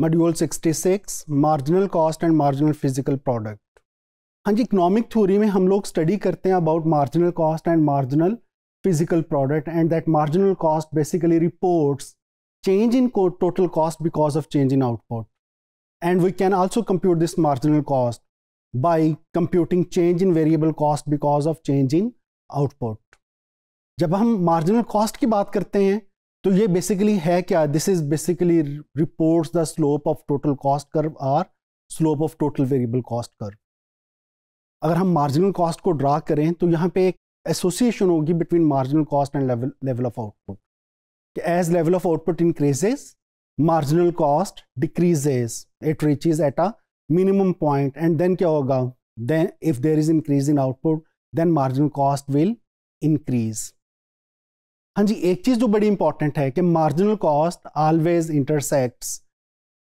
Module 66 marginal cost and marginal physical product हाँ जी economic theory में हम लोग स्टडी करते हैं about marginal cost and marginal physical product and that marginal cost basically reports change in total cost because of change in output and we can also compute this marginal cost by computing change in variable cost because of change in output जब हम marginal cost की बात करते हैं तो ये basically है क्या this is basically reports the slope of total cost curve or slope of total variable cost curve अगर हम मार्जिनल कॉस्ट को ड्रा करें तो यहाँ पे एक एसोसिएशन होगी between marginal cost and level of output कि as level of output increases marginal cost decreases it reaches at a minimum point and then क्या होगा then if there is increase in output then marginal cost will increase हाँ जी एक चीज़ जो बड़ी important है कि marginal cost always intersects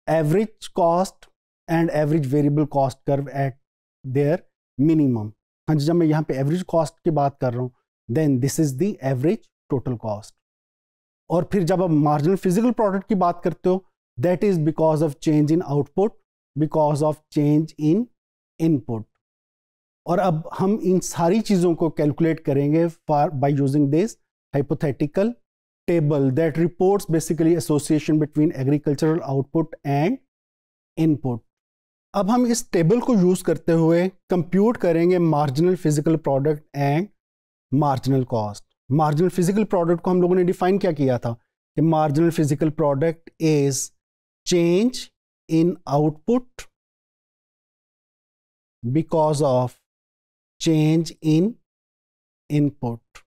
average cost and average variable cost curve at their minimum हाँ जी जब मैं यहाँ पे एवरेज कॉस्ट की बात कर रहा हूँ then this is the average total cost और फिर जब आप मार्जिनल फिजिकल प्रोडक्ट की बात करते हो that is because of change in output because of change in input और अब हम इन सारी चीज़ों को कैलकुलेट करेंगे for by using this hypothetical table that reports basically association between agricultural output and input. अब हम इस टेबल को यूज़ करते हुए कंप्यूट करेंगे marginal physical product and marginal cost marginal physical product को हम लोगों ने डिफाइन क्या किया था कि marginal physical product is change in output because of change in input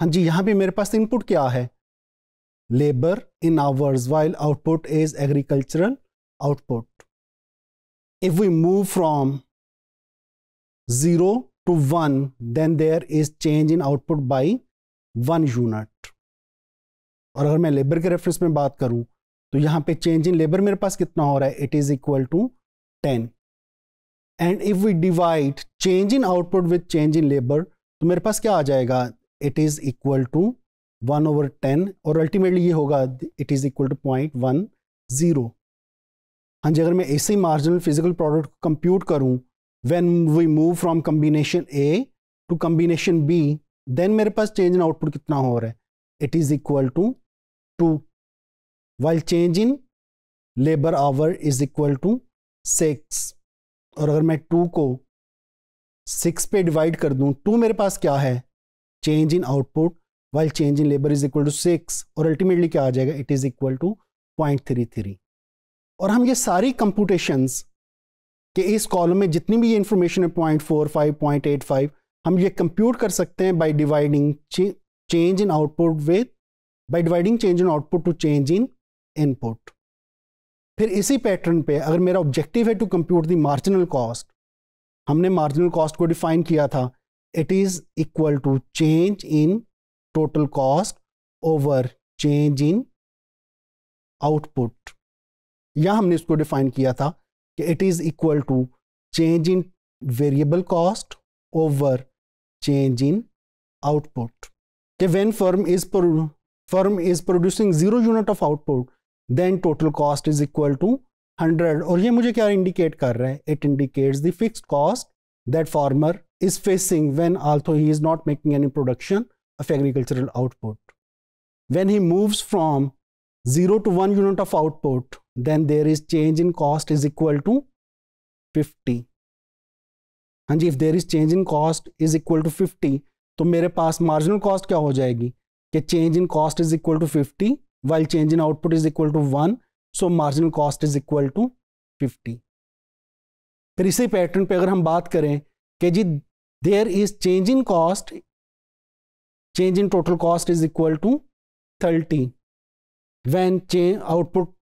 हाँ जी यहाँ पे मेरे पास इनपुट क्या है labour in hours while output is agricultural output if we move from zero to one then there is change in output by one unit और अगर मैं लेबर के रेफरेंस में बात करूं तो यहां पे चेंज इन लेबर मेरे पास कितना हो रहा है it is equal to ten and if we divide change in output with change in labour तो मेरे पास क्या आ जाएगा it is equal to one over ten और अल्टीमेटली ये होगा it is equal to point one zero हाँ जी अगर मैं ऐसे ही मार्जिनल फिजिकल प्रोडक्ट को कंप्यूट करूँ when we move from combination A to combination B then मेरे पास चेंज इन आउटपुट कितना हो रहा है it is equal to two while change in labour hour is equal to six और अगर मैं टू को सिक्स पे डिवाइड कर दूं टू मेरे पास क्या है change in output while change in labour is equal to six और अल्टीमेटली क्या आ जाएगा it is equal to point three three और हम ये सारी कंप्यूटेशंस के इस कॉलम में जितनी भी ये इंफॉर्मेशन है point four five point eight five हम ये कंप्यूट कर सकते हैं by dividing change in output with by dividing change in output to change in input फिर इसी पैटर्न पे अगर मेरा ऑब्जेक्टिव है to compute the marginal cost हमने मार्जिनल कॉस्ट को डिफाइन किया था it is equal to change in total cost over change in output या हमने इसको डिफाइन किया था कि it is equal to change in variable cost over change in output कि when firm is firm is producing zero unit of output then total cost is equal to hundred और ये मुझे क्या इंडिकेट कर रहा है it indicates the fixed cost that farmer is facing when although he is not making any production of agricultural output. When he moves from 0 to 1 unit of output, then there is change in cost is equal to 50. हाँ जी if there is change in cost is equal to 50 तो मेरे पास marginal cost क्या हो जाएगी कि change in cost is equal to 50 while change in output is equal to 1 so marginal cost is equal to 50 फिर इसी पैटर्न पे अगर हम बात करें कि जी there is change in cost change in total cost is equal to 30 when change output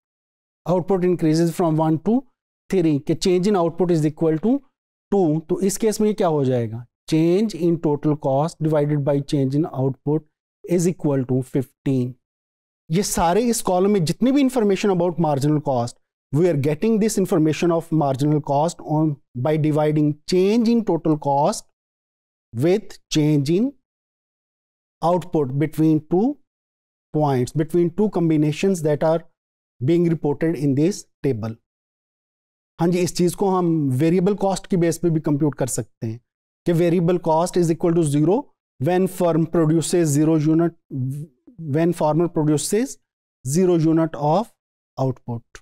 output increases from 1 to 3 के change in output is equal to 2 तो इस केस में क्या हो जाएगा change in total cost divided by change in output is equal to 15 ये सारे इस कॉलम में जितनी भी information about marginal cost we are getting this information of marginal cost on by dividing change in total cost with change in output between two point between two combination that are being reported in this table हाँ जी इस चीज को हम variable cost की base पर भी compute कर सकते हैं कि variable cost is equal to zero when firm produces zero unit when farmer produces zero unit of output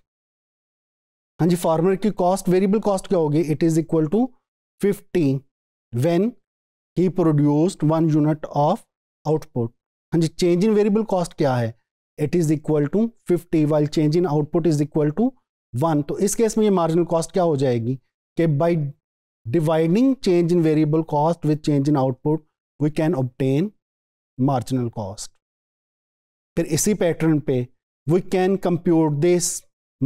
हाँ जी फार्मर की कॉस्ट वेरिएबल कॉस्ट क्या होगी it is equal to fifteen when he produced one unit of output हाँ जी change in variable cost क्या है it is equal to fifty while change in output is equal to one तो इस case में ये मार्जिनल कॉस्ट क्या हो जाएगी कि by dividing change in variable cost with change in output we can obtain marginal cost फिर इसी पैटर्न पे we can compute this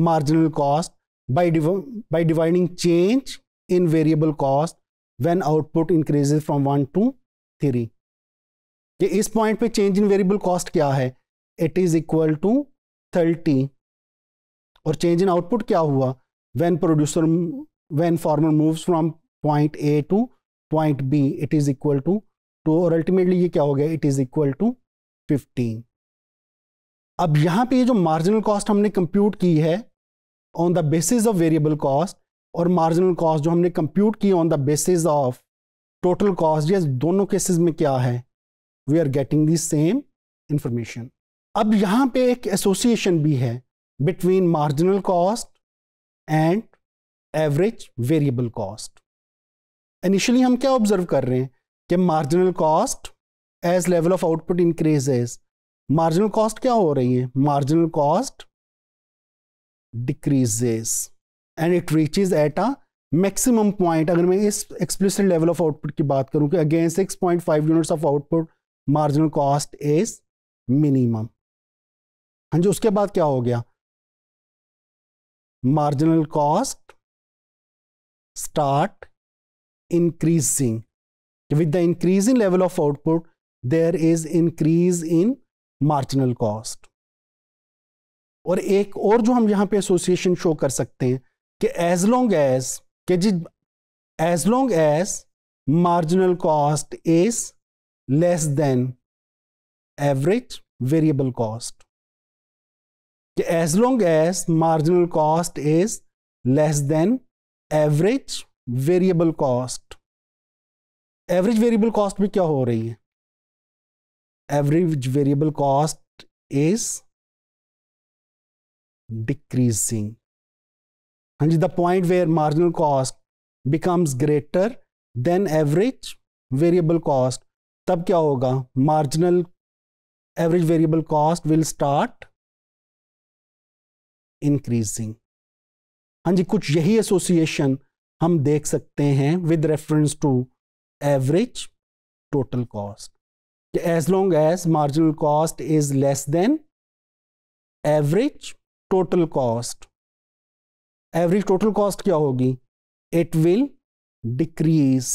marginal cost by by dividing change in variable cost when output increases from one to three कि इस point पे change in variable cost क्या है it is equal to thirty और change in output क्या हुआ when producer when farmer moves from point A to point B it is equal to two और ultimately ये क्या हो गया it is equal to fifteen अब यहाँ पे ये जो मार्जिनल कॉस्ट हमने कंप्यूट की है on the basis of variable cost और मार्जिनल कॉस्ट जो हमने कंप्यूट की on the basis of total cost ये दोनों केसेस में क्या है we are getting the same information अब यहां पे एक एसोसिएशन भी है between marginal cost and average variable cost initially हम क्या ऑब्जर्व कर रहे हैं कि marginal cost as level of output increases marginal cost क्या हो रही है marginal cost decreases and it is at a maximum point अगर मैं इस एक्सप्लिसिट लेवल ऑफ आउटपुट की बात करूं कि again five units of output marginal cost is minimum हाँ जी उसके बाद क्या हो गया marginal cost start increasing with the increase in level of output there is increase in marginal cost और एक और जो हम यहां पे एसोसिएशन शो कर सकते हैं कि एज लॉन्ग एज कि जी as long as marginal cost is less than average variable cost कि as long as marginal cost is less than average variable cost average variable cost भी क्या हो रही है average variable cost is decreasing and the point where marginal cost becomes greater than average variable cost तब क्या होगा marginal average variable cost will start increasing हाँ जी कुछ यही एसोसिएशन हम देख सकते हैं with reference to average total cost as long as marginal cost is less than average total cost average total cost क्या होगी it will decrease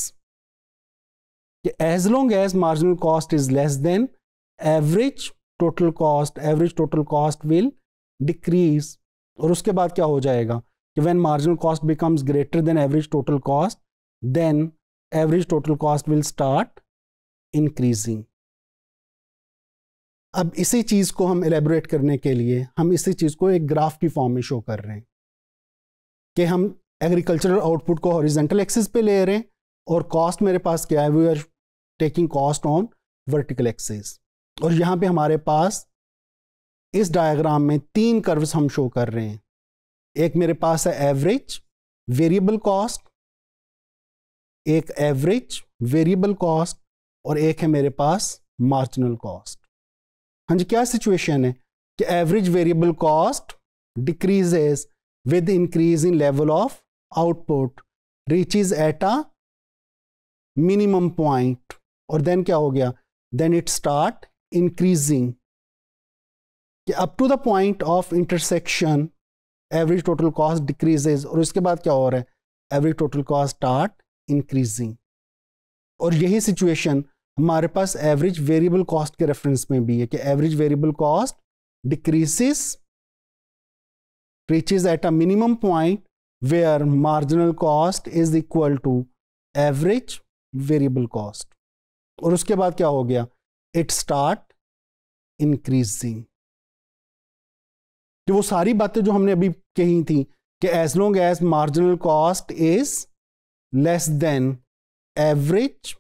as long as marginal cost is less than average total cost average total cost will decrease और उसके बाद क्या हो जाएगा कि when marginal cost becomes greater than average total cost then average total cost will start increasing अब इसी चीज़ को हम एलेबोरेट करने के लिए हम इसी चीज़ को एक ग्राफ की फॉर्म में शो कर रहे हैं कि हम एग्रीकल्चरल आउटपुट को हॉरिजेंटल एक्सिस पे ले रहे हैं और कॉस्ट मेरे पास क्या है we are taking cost on vertical axis और यहाँ पे हमारे पास इस डायग्राम में तीन कर्व्स हम शो कर रहे हैं एक मेरे पास है एवरेज वेरिएबल कॉस्ट एक एवरेज वेरिएबल कॉस्ट और एक है मेरे पास मार्जिनल कॉस्ट हाँ जी क्या सिचुएशन है कि average variable cost decreases with increase in level of output reaches at a minimum point और then क्या हो गया then it start increasing up to the point of intersection every total cost decreases और इसके बाद क्या हो रहा है every total cost start increasing और यही situation हमारे पास एवरेज वेरिएबल कॉस्ट के रेफरेंस में भी है कि average variable cost decreases reaches at a minimum point where marginal cost is equal to average variable cost. और उसके बाद क्या हो गया इट स्टार्ट इंक्रीजिंग जो वो सारी बातें जो हमने अभी कही थी कि as long as marginal cost is less than average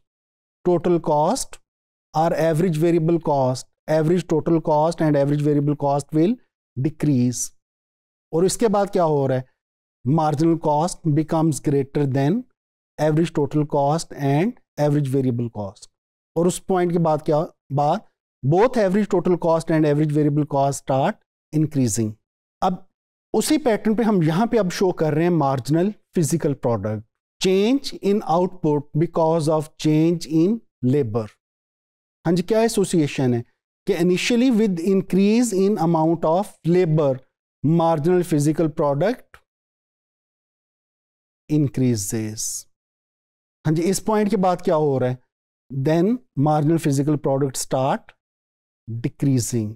total cost और average variable cost average total cost and average variable cost will decrease और इसके बाद क्या हो रहा है marginal cost becomes greater than average total cost and average variable cost और उस पॉइंट के बाद क्या बाद both average total cost and average variable cost start increasing अब उसी पैटर्न पे हम यहाँ पे अब शो कर रहे हैं marginal physical product change in output because of change in labour हाँ जी क्या एसोसिएशन है कि initially with increase in amount of labour marginal physical product increases हाँ जी इस पॉइंट के बाद क्या हो रहा है then marginal physical product start decreasing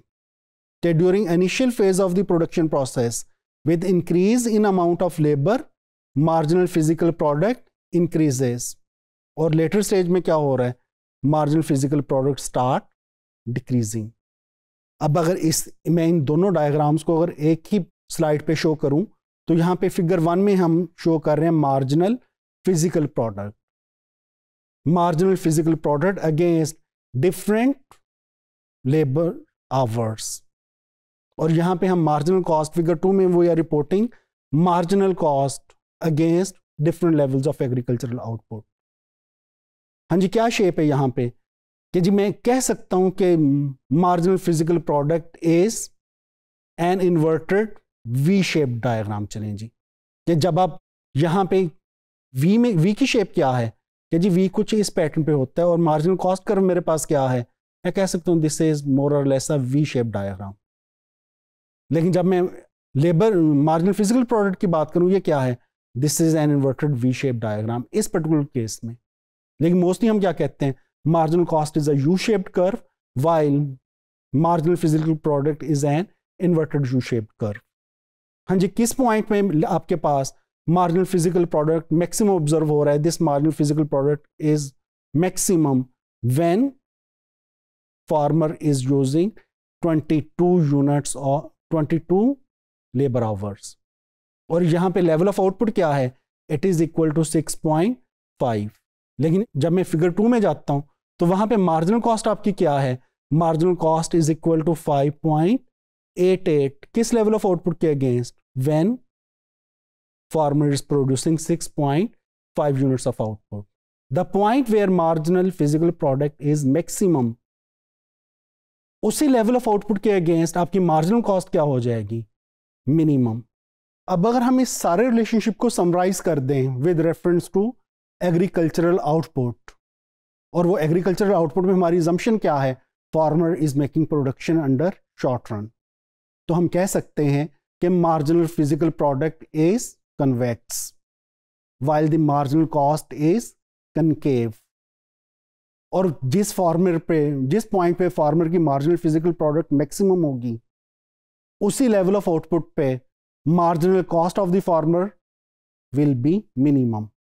during initial phase of the production process with increase in amount of labour marginal physical product increases और लेटर स्टेज में क्या हो रहा है marginal physical product start decreasing अब अगर इस मैं इन दोनों डायग्राम्स को अगर एक ही स्लाइड पे शो करूं तो यहाँ पे फिगर वन में हम शो कर रहे हैं marginal physical product marginal physical product against different labour hours और यहाँ पे हम मार्जिनल कॉस्ट फिगर टू में वो या reporting marginal cost against different levels of agricultural output हाँ जी क्या शेप है यहाँ पे कि जी मैं कह सकता हूं कि marginal physical product is an inverted V shape diagram चलें जी कि जब आप यहां पे वी में वी की शेप क्या है कि जी वी कुछ इस पैटर्न पे होता है और मार्जिनल कॉस्ट कर्व मेरे पास क्या है मैं कह सकता हूं दिस इज मोर और less a V shape diagram लेकिन जब मैं लेबर मार्जिनल फिजिकल प्रोडक्ट की बात करूँ ये क्या है this is an inverted V shape diagram इस पर्टिकुलर केस में लेकिन मोस्टली हम क्या कहते हैं Marginal cost is a U-shaped curve, while marginal physical product is an inverted U-shaped curve. हाँ जी किस पॉइंट में आपके पास marginal physical product maximum observe हो रहा है this marginal physical product is maximum when farmer is using 22 units or 22 labor hours और यहाँ पे लेवल ऑफ आउटपुट क्या है इट इज इक्वल टू 6.5 लेकिन जब मैं फिगर टू में जाता हूँ तो वहां पे मार्जिनल कॉस्ट आपकी क्या है marginal cost is equal to 5.88 किस लेवल ऑफ आउटपुट के against when producing six point 6.5 unit of output the point where marginal physical product is maximum उसी लेवल ऑफ आउटपुट के अगेंस्ट आपकी मार्जिनल कॉस्ट क्या हो जाएगी मिनिमम अब अगर हम इस सारे रिलेशनशिप को समराइज कर दें with reference to agricultural output और वो एग्रीकल्चरल आउटपुट में हमारी जम्पन क्या है farmer is making production under short run तो हम कह सकते हैं कि marginal physical product is convex while the marginal cost is concave और जिस फार्मर पे जिस पॉइंट पे फार्मर की मार्जिनल फिजिकल प्रोडक्ट मैक्सिमम होगी उसी लेवल ऑफ आउटपुट पे marginal cost of the farmer will be minimum